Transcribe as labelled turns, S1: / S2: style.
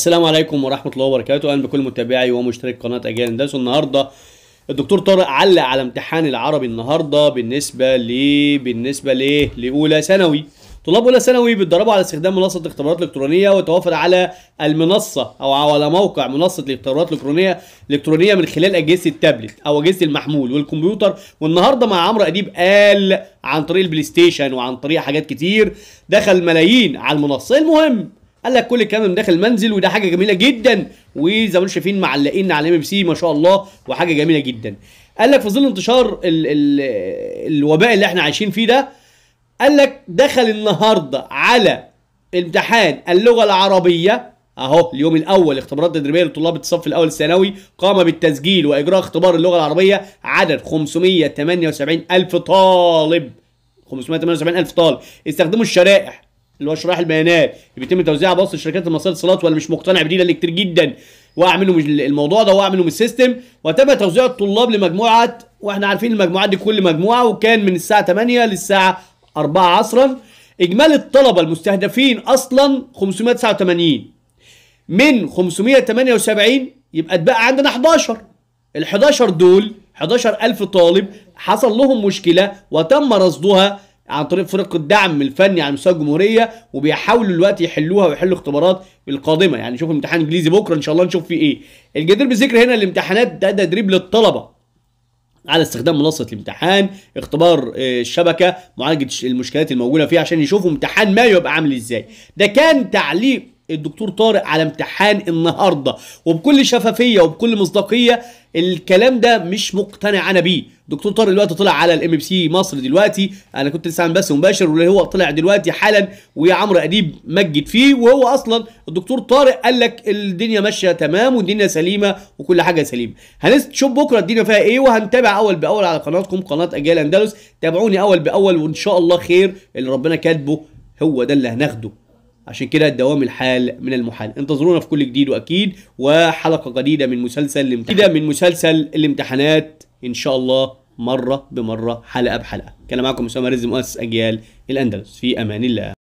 S1: السلام عليكم ورحمة الله وبركاته أهلا بكل متابعي ومشترك قناة أجيال هندسة النهاردة الدكتور طارق علق على امتحان العربي النهاردة بالنسبة لي بالنسبة ليه لأولى ثانوي طلاب أولى ثانوي بيتدربوا على استخدام منصة الاختبارات الإلكترونية وتوافر على المنصة أو على موقع منصة الاختبارات الإلكترونية الإلكترونية من خلال أجهزة التابلت أو أجهزة المحمول والكمبيوتر والنهاردة مع عمرو أديب قال عن طريق البلاي ستيشن وعن طريق حاجات كتير دخل ملايين على المنصة المهم قال لك كل الكلام من داخل المنزل وده حاجه جميله جدا وزي ما انتم شايفين معلقين على ام سي ما شاء الله وحاجه جميله جدا قال لك في ظل انتشار ال ال الوباء اللي احنا عايشين فيه ده قال لك دخل النهارده على امتحان اللغه العربيه اهو اليوم الاول اختبارات تدريبيه لطلاب الصف الاول الثانوي قام بالتسجيل واجراء اختبار اللغه العربيه عدد 578 الف طالب 578 الف طالب استخدموا الشرائح اللي هو شرائح البيانات اللي بيتم توزيعها بس لشركات المصادر الاتصالات ولا مش مقتنع بدي ده كتير جدا واعمله من الموضوع ده واعمله من السيستم وتم توزيع الطلاب لمجموعه واحنا عارفين المجموعات دي كل مجموعه وكان من الساعه 8 للساعه 4 عصرا اجمالي الطلبه المستهدفين اصلا 589 من 578 يبقى اتبقى عندنا 11 ال 11 دول 11000 طالب حصل لهم مشكله وتم رصدها عن طريق فرق الدعم الفني على مستوى الجمهوريه وبيحاولوا دلوقتي يحلوها ويحلوا اختبارات القادمه يعني نشوف الامتحان الانجليزي بكره ان شاء الله نشوف فيه ايه الجدير بالذكر هنا الامتحانات ده تدريب للطلبه على استخدام منصه الامتحان اختبار آه، الشبكه معالجه المشكلات الموجوده فيها عشان يشوفوا امتحان ما يبقى عامل ازاي ده كان تعليق الدكتور طارق على امتحان النهارده وبكل شفافيه وبكل مصداقيه الكلام ده مش مقتنع انا بيه دكتور طارق دلوقتي طلع على الام بي سي مصر دلوقتي انا كنت لسه بس بث مباشر واللي هو طلع دلوقتي حالا ويا عمرو اديب مجد فيه وهو اصلا الدكتور طارق قال لك الدنيا ماشيه تمام والدنيا سليمه وكل حاجه سليمه هنشوف بكره الدنيا فيها ايه وهنتابع اول باول على قناتكم قناه اجيال اندلس تابعوني اول باول وان شاء الله خير اللي ربنا كاتبه هو ده اللي هناخده عشان كده الدوام الحال من المحال انتظرونا في كل جديد واكيد وحلقه جديده من مسلسل الامتحان جديده من مسلسل الامتحانات ان شاء الله مره بمره حلقه بحلقه كان معكم اسامه رزق مؤسس اجيال الاندلس في امان الله